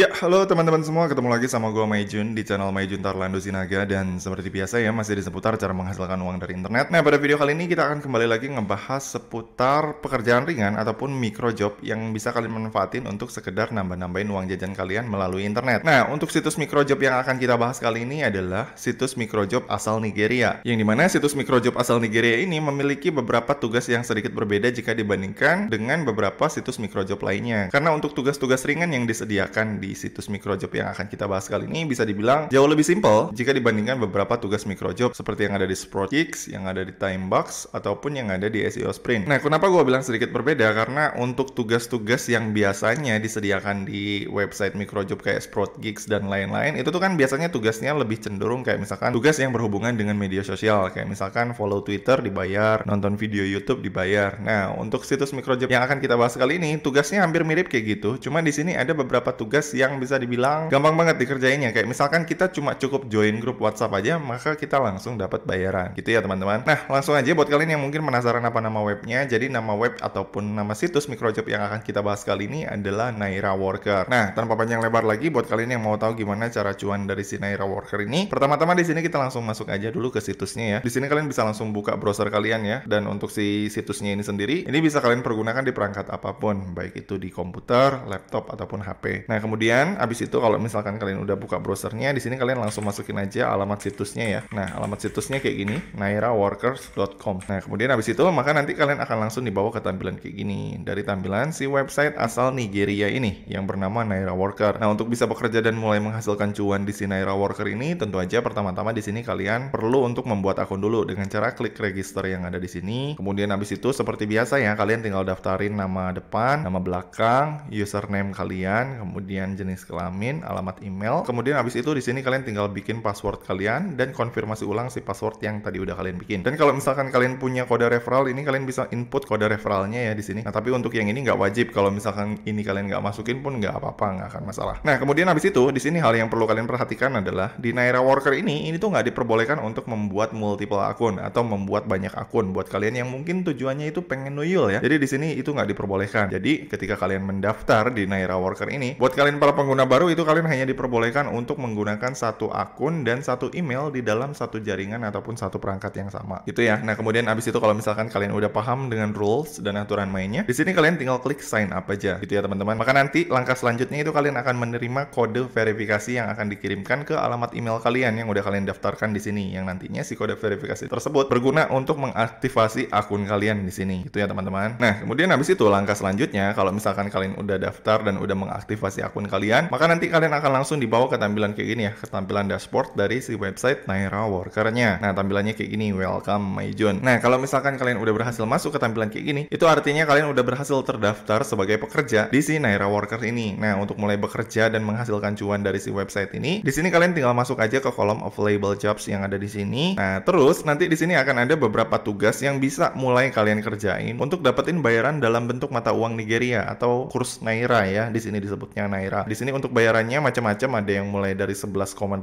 Ya, halo teman-teman semua, ketemu lagi sama gue Maijun di channel Maijun Tarlando Sinaga dan seperti biasa ya masih di seputar cara menghasilkan uang dari internet. Nah, pada video kali ini kita akan kembali lagi ngebahas seputar pekerjaan ringan ataupun micro job yang bisa kalian manfaatin untuk sekedar nambah-nambahin uang jajan kalian melalui internet. Nah, untuk situs micro job yang akan kita bahas kali ini adalah situs micro job asal Nigeria. Yang dimana situs micro job asal Nigeria ini memiliki beberapa tugas yang sedikit berbeda jika dibandingkan dengan beberapa situs micro job lainnya. Karena untuk tugas-tugas ringan yang disediakan di situs microjob yang akan kita bahas kali ini bisa dibilang jauh lebih simple jika dibandingkan beberapa tugas microjob seperti yang ada di Sprotix, yang ada di Timebox, ataupun yang ada di SEO Sprint. Nah, kenapa gue bilang sedikit berbeda? Karena untuk tugas-tugas yang biasanya disediakan di website microjob kayak Sportgigs dan lain-lain, itu tuh kan biasanya tugasnya lebih cenderung kayak misalkan tugas yang berhubungan dengan media sosial, kayak misalkan follow Twitter dibayar, nonton video YouTube dibayar. Nah, untuk situs microjob yang akan kita bahas kali ini, tugasnya hampir mirip kayak gitu, cuma di sini ada beberapa tugas yang bisa dibilang gampang banget dikerjainnya. Kayak misalkan kita cuma cukup join grup WhatsApp aja, maka kita langsung dapat bayaran. Gitu ya teman-teman. Nah, langsung aja buat kalian yang mungkin penasaran apa nama webnya, jadi nama web ataupun nama situs microjob yang akan kita bahas kali ini adalah Naira Worker. Nah, tanpa panjang lebar lagi, buat kalian yang mau tahu gimana cara cuan dari si Naira Worker ini, pertama-tama di sini kita langsung masuk aja dulu ke situsnya ya. Di sini kalian bisa langsung buka browser kalian ya. Dan untuk si situsnya ini sendiri, ini bisa kalian pergunakan di perangkat apapun, baik itu di komputer, laptop ataupun HP. Nah, kemudian Kemudian abis itu kalau misalkan kalian udah buka browsernya, di sini kalian langsung masukin aja alamat situsnya ya. Nah alamat situsnya kayak gini, nairaworkers.com. Nah kemudian abis itu maka nanti kalian akan langsung dibawa ke tampilan kayak gini dari tampilan si website asal Nigeria ini yang bernama Naira Worker. Nah untuk bisa bekerja dan mulai menghasilkan cuan di si Naira Worker ini, tentu aja pertama-tama di sini kalian perlu untuk membuat akun dulu dengan cara klik register yang ada di sini. Kemudian abis itu seperti biasa ya kalian tinggal daftarin nama depan, nama belakang, username kalian, kemudian jenis kelamin, alamat email. Kemudian habis itu di sini kalian tinggal bikin password kalian dan konfirmasi ulang si password yang tadi udah kalian bikin. Dan kalau misalkan kalian punya kode referral ini kalian bisa input kode referralnya ya di sini. Nah, tapi untuk yang ini nggak wajib kalau misalkan ini kalian nggak masukin pun nggak apa-apa, nggak akan masalah. Nah, kemudian habis itu di sini hal yang perlu kalian perhatikan adalah di Naira Worker ini ini tuh nggak diperbolehkan untuk membuat multiple akun atau membuat banyak akun buat kalian yang mungkin tujuannya itu pengen nuyul ya. Jadi di sini itu nggak diperbolehkan. Jadi ketika kalian mendaftar di Naira Worker ini, buat kalian para pengguna baru itu kalian hanya diperbolehkan untuk menggunakan satu akun dan satu email di dalam satu jaringan ataupun satu perangkat yang sama. Gitu ya. Nah, kemudian abis itu kalau misalkan kalian udah paham dengan rules dan aturan mainnya, di sini kalian tinggal klik sign up aja gitu ya, teman-teman. Maka nanti langkah selanjutnya itu kalian akan menerima kode verifikasi yang akan dikirimkan ke alamat email kalian yang udah kalian daftarkan di sini yang nantinya si kode verifikasi tersebut berguna untuk mengaktifasi akun kalian di sini. Gitu ya, teman-teman. Nah, kemudian abis itu langkah selanjutnya kalau misalkan kalian udah daftar dan udah mengaktifasi akun kalian, maka nanti kalian akan langsung dibawa ke tampilan kayak gini ya, ke tampilan dashboard dari si website Naira Workernya. Nah, tampilannya kayak gini, welcome my June Nah, kalau misalkan kalian udah berhasil masuk ke tampilan kayak gini, itu artinya kalian udah berhasil terdaftar sebagai pekerja di si Naira Worker ini. Nah, untuk mulai bekerja dan menghasilkan cuan dari si website ini, di sini kalian tinggal masuk aja ke kolom available jobs yang ada di sini. Nah, terus nanti di sini akan ada beberapa tugas yang bisa mulai kalian kerjain untuk dapetin bayaran dalam bentuk mata uang Nigeria atau kurs Naira ya, di sini disebutnya Naira naira. Di sini untuk bayarannya macam-macam, ada yang mulai dari 11,80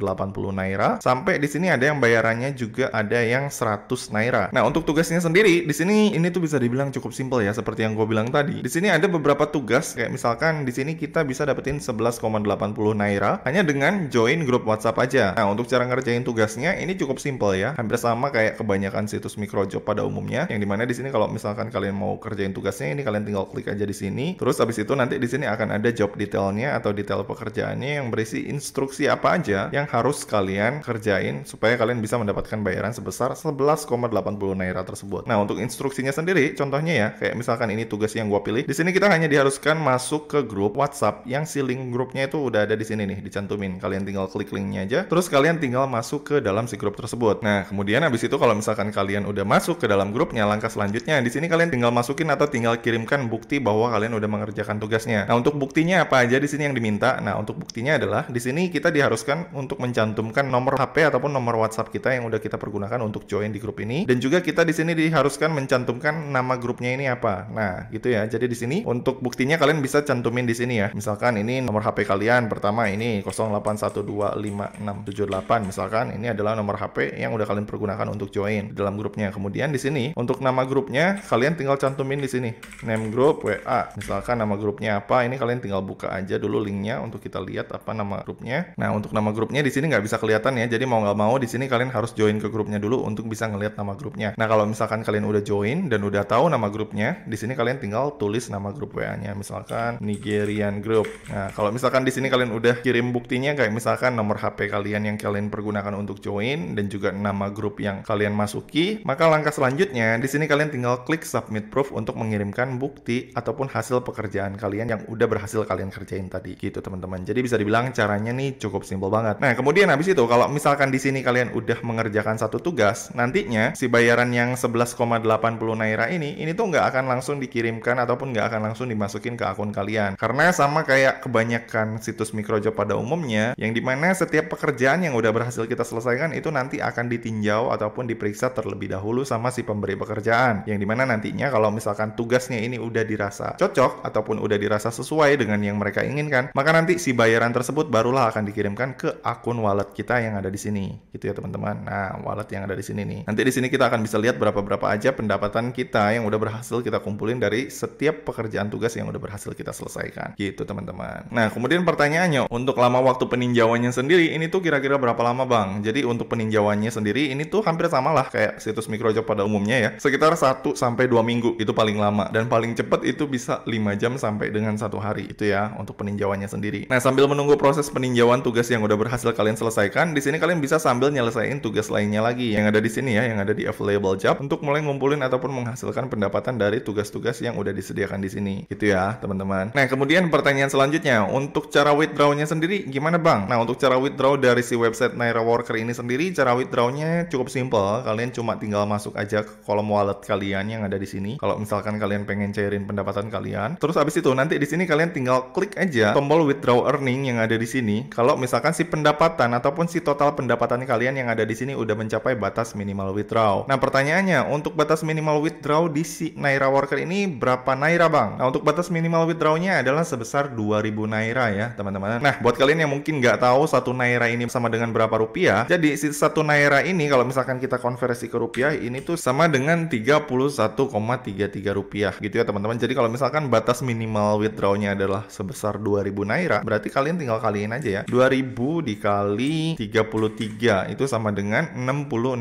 naira sampai di sini ada yang bayarannya juga ada yang 100 naira. Nah, untuk tugasnya sendiri di sini ini tuh bisa dibilang cukup simpel ya seperti yang gue bilang tadi. Di sini ada beberapa tugas kayak misalkan di sini kita bisa dapetin 11,80 naira hanya dengan join grup WhatsApp aja. Nah, untuk cara ngerjain tugasnya ini cukup simpel ya. Hampir sama kayak kebanyakan situs microjob pada umumnya yang dimana di sini kalau misalkan kalian mau kerjain tugasnya ini kalian tinggal klik aja di sini. Terus habis itu nanti di sini akan ada job detailnya atau atau detail pekerjaannya yang berisi instruksi apa aja yang harus kalian kerjain supaya kalian bisa mendapatkan bayaran sebesar 11,80 naira tersebut. Nah, untuk instruksinya sendiri, contohnya ya, kayak misalkan ini tugas yang gua pilih. Di sini kita hanya diharuskan masuk ke grup WhatsApp yang si link grupnya itu udah ada di sini nih, dicantumin. Kalian tinggal klik linknya aja, terus kalian tinggal masuk ke dalam si grup tersebut. Nah, kemudian habis itu kalau misalkan kalian udah masuk ke dalam grupnya, langkah selanjutnya di sini kalian tinggal masukin atau tinggal kirimkan bukti bahwa kalian udah mengerjakan tugasnya. Nah, untuk buktinya apa aja di sini yang diminta. Nah, untuk buktinya adalah di sini kita diharuskan untuk mencantumkan nomor HP ataupun nomor WhatsApp kita yang udah kita pergunakan untuk join di grup ini dan juga kita di sini diharuskan mencantumkan nama grupnya ini apa. Nah, gitu ya. Jadi di sini untuk buktinya kalian bisa cantumin di sini ya. Misalkan ini nomor HP kalian pertama ini 08125678 misalkan ini adalah nomor HP yang udah kalian pergunakan untuk join dalam grupnya. Kemudian di sini untuk nama grupnya kalian tinggal cantumin di sini name group WA. Misalkan nama grupnya apa ini kalian tinggal buka aja dulu linknya untuk kita lihat apa nama grupnya. Nah untuk nama grupnya di sini nggak bisa kelihatan ya, jadi mau nggak mau di sini kalian harus join ke grupnya dulu untuk bisa ngelihat nama grupnya. Nah kalau misalkan kalian udah join dan udah tahu nama grupnya, di sini kalian tinggal tulis nama grup WA-nya, misalkan Nigerian Group. Nah kalau misalkan di sini kalian udah kirim buktinya kayak misalkan nomor HP kalian yang kalian pergunakan untuk join dan juga nama grup yang kalian masuki, maka langkah selanjutnya di sini kalian tinggal klik submit proof untuk mengirimkan bukti ataupun hasil pekerjaan kalian yang udah berhasil kalian kerjain tadi tadi gitu teman-teman. Jadi bisa dibilang caranya nih cukup simpel banget. Nah kemudian habis itu kalau misalkan di sini kalian udah mengerjakan satu tugas, nantinya si bayaran yang 11,80 naira ini, ini tuh nggak akan langsung dikirimkan ataupun nggak akan langsung dimasukin ke akun kalian. Karena sama kayak kebanyakan situs microjob pada umumnya, yang dimana setiap pekerjaan yang udah berhasil kita selesaikan itu nanti akan ditinjau ataupun diperiksa terlebih dahulu sama si pemberi pekerjaan. Yang dimana nantinya kalau misalkan tugasnya ini udah dirasa cocok ataupun udah dirasa sesuai dengan yang mereka inginkan, kan? maka nanti si bayaran tersebut barulah akan dikirimkan ke akun wallet kita yang ada di sini. Gitu ya teman-teman. Nah, wallet yang ada di sini nih. Nanti di sini kita akan bisa lihat berapa-berapa aja pendapatan kita yang udah berhasil kita kumpulin dari setiap pekerjaan tugas yang udah berhasil kita selesaikan. Gitu teman-teman. Nah, kemudian pertanyaannya, untuk lama waktu peninjauannya sendiri, ini tuh kira-kira berapa lama bang? Jadi untuk peninjauannya sendiri, ini tuh hampir sama lah kayak situs mikrojob pada umumnya ya. Sekitar 1 sampai 2 minggu itu paling lama. Dan paling cepat itu bisa 5 jam sampai dengan satu hari. Itu ya untuk peninjauan peninjauannya sendiri. Nah, sambil menunggu proses peninjauan tugas yang udah berhasil kalian selesaikan, di sini kalian bisa sambil nyelesain tugas lainnya lagi yang ada di sini ya, yang ada di available job untuk mulai ngumpulin ataupun menghasilkan pendapatan dari tugas-tugas yang udah disediakan di sini. Gitu ya, teman-teman. Nah, kemudian pertanyaan selanjutnya, untuk cara withdraw-nya sendiri gimana, Bang? Nah, untuk cara withdraw dari si website Naira Worker ini sendiri, cara withdraw-nya cukup simple. Kalian cuma tinggal masuk aja ke kolom wallet kalian yang ada di sini. Kalau misalkan kalian pengen cairin pendapatan kalian, terus abis itu nanti di sini kalian tinggal klik aja tombol withdraw earning yang ada di sini, kalau misalkan si pendapatan ataupun si total pendapatan kalian yang ada di sini udah mencapai batas minimal withdraw. Nah, pertanyaannya untuk batas minimal withdraw di si Naira Worker ini berapa Naira, Bang? Nah, untuk batas minimal withdrawnya adalah sebesar 2000 Naira ya, teman-teman. Nah, buat kalian yang mungkin nggak tahu satu Naira ini sama dengan berapa rupiah, jadi si satu Naira ini kalau misalkan kita konversi ke rupiah, ini tuh sama dengan 31,33 rupiah gitu ya, teman-teman. Jadi kalau misalkan batas minimal withdrawnya adalah sebesar 2000 2000 naira, berarti kalian tinggal kaliin aja ya. 2000 dikali 33 itu sama dengan 66.000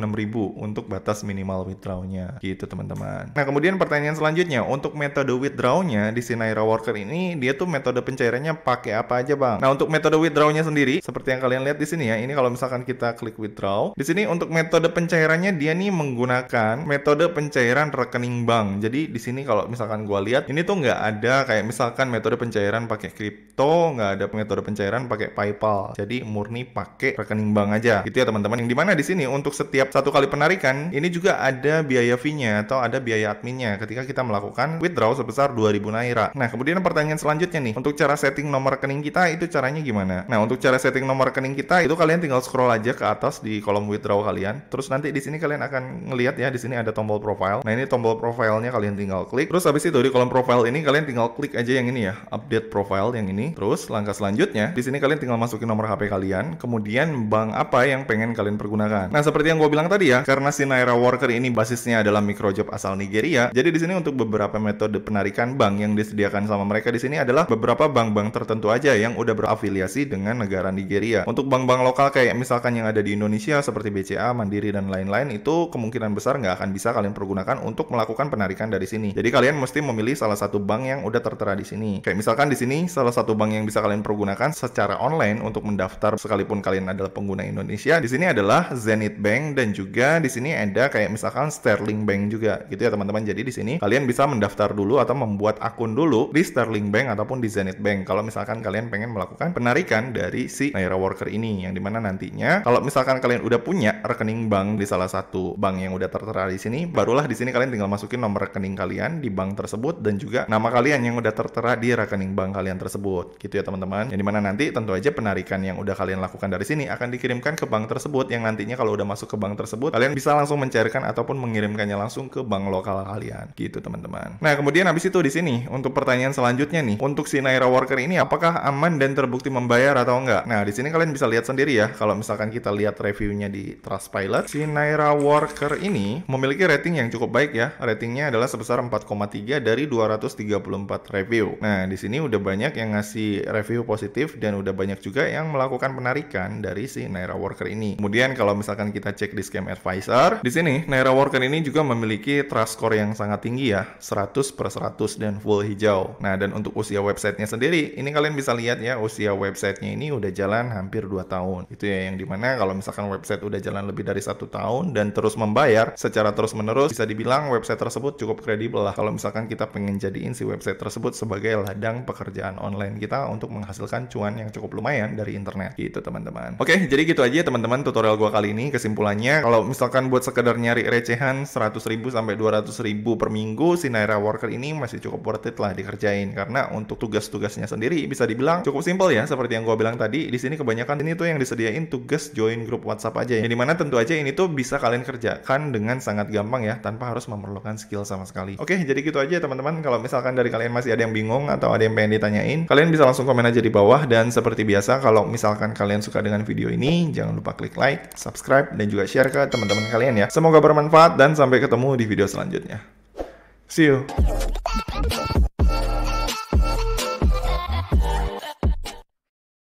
untuk batas minimal withdrawnya. Gitu teman-teman. Nah kemudian pertanyaan selanjutnya untuk metode withdrawnya di Sinaira Worker ini dia tuh metode pencairannya pakai apa aja bang? Nah untuk metode withdrawnya sendiri seperti yang kalian lihat di sini ya. Ini kalau misalkan kita klik withdraw, di sini untuk metode pencairannya dia nih menggunakan metode pencairan rekening bank. Jadi di sini kalau misalkan gua lihat ini tuh nggak ada kayak misalkan metode pencairan pakai kripto kripto nggak ada metode pencairan pakai PayPal jadi murni pakai rekening bank aja gitu ya teman-teman yang dimana di sini untuk setiap satu kali penarikan ini juga ada biaya fee-nya atau ada biaya adminnya ketika kita melakukan withdraw sebesar 2000 naira nah kemudian pertanyaan selanjutnya nih untuk cara setting nomor rekening kita itu caranya gimana nah untuk cara setting nomor rekening kita itu kalian tinggal scroll aja ke atas di kolom withdraw kalian terus nanti di sini kalian akan ngelihat ya di sini ada tombol profile nah ini tombol profilnya kalian tinggal klik terus habis itu di kolom profile ini kalian tinggal klik aja yang ini ya update profile yang ini Terus langkah selanjutnya, di sini kalian tinggal masukin nomor HP kalian, kemudian bank apa yang pengen kalian pergunakan. Nah, seperti yang gue bilang tadi ya, karena si Naira Worker ini basisnya adalah microjob asal Nigeria, jadi di sini untuk beberapa metode penarikan bank yang disediakan sama mereka di sini adalah beberapa bank-bank tertentu aja yang udah berafiliasi dengan negara Nigeria. Untuk bank-bank lokal kayak misalkan yang ada di Indonesia seperti BCA, Mandiri dan lain-lain itu kemungkinan besar nggak akan bisa kalian pergunakan untuk melakukan penarikan dari sini. Jadi kalian mesti memilih salah satu bank yang udah tertera di sini. Kayak misalkan di sini salah satu bank yang bisa kalian pergunakan secara online untuk mendaftar sekalipun kalian adalah pengguna Indonesia. Di sini adalah Zenith Bank dan juga di sini ada kayak misalkan Sterling Bank juga gitu ya teman-teman. Jadi di sini kalian bisa mendaftar dulu atau membuat akun dulu di Sterling Bank ataupun di Zenith Bank kalau misalkan kalian pengen melakukan penarikan dari si Naira Worker ini yang dimana nantinya kalau misalkan kalian udah punya rekening bank di salah satu bank yang udah tertera di sini barulah di sini kalian tinggal masukin nomor rekening kalian di bank tersebut dan juga nama kalian yang udah tertera di rekening bank kalian tersebut tersebut gitu ya teman-teman yang dimana nanti tentu aja penarikan yang udah kalian lakukan dari sini akan dikirimkan ke bank tersebut yang nantinya kalau udah masuk ke bank tersebut kalian bisa langsung mencairkan ataupun mengirimkannya langsung ke bank lokal kalian gitu teman-teman nah kemudian habis itu di sini untuk pertanyaan selanjutnya nih untuk si Naira Worker ini apakah aman dan terbukti membayar atau enggak nah di sini kalian bisa lihat sendiri ya kalau misalkan kita lihat reviewnya di Trustpilot si Naira Worker ini memiliki rating yang cukup baik ya ratingnya adalah sebesar 4,3 dari 234 review nah di sini udah banyak yang ngasih ngasih review positif dan udah banyak juga yang melakukan penarikan dari si Naira Worker ini. Kemudian kalau misalkan kita cek di Scam Advisor, di sini Naira Worker ini juga memiliki trust score yang sangat tinggi ya, 100 per 100 dan full hijau. Nah, dan untuk usia websitenya sendiri, ini kalian bisa lihat ya, usia websitenya ini udah jalan hampir 2 tahun. Itu ya yang dimana kalau misalkan website udah jalan lebih dari satu tahun dan terus membayar secara terus-menerus, bisa dibilang website tersebut cukup kredibel lah. Kalau misalkan kita pengen jadiin si website tersebut sebagai ladang pekerjaan online gitu kita untuk menghasilkan cuan yang cukup lumayan dari internet gitu teman-teman. Oke, jadi gitu aja teman-teman tutorial gua kali ini. Kesimpulannya kalau misalkan buat sekedar nyari recehan 100 ribu sampai 200 ribu per minggu, si Naira Worker ini masih cukup worth it lah dikerjain karena untuk tugas-tugasnya sendiri bisa dibilang cukup simpel ya seperti yang gua bilang tadi. Di sini kebanyakan ini tuh yang disediain tugas join grup WhatsApp aja ya. Yang dimana tentu aja ini tuh bisa kalian kerjakan dengan sangat gampang ya tanpa harus memerlukan skill sama sekali. Oke, jadi gitu aja teman-teman. Kalau misalkan dari kalian masih ada yang bingung atau ada yang pengen ditanyain, kalian kalian bisa langsung komen aja di bawah dan seperti biasa kalau misalkan kalian suka dengan video ini jangan lupa klik like, subscribe dan juga share ke teman-teman kalian ya. Semoga bermanfaat dan sampai ketemu di video selanjutnya. See you.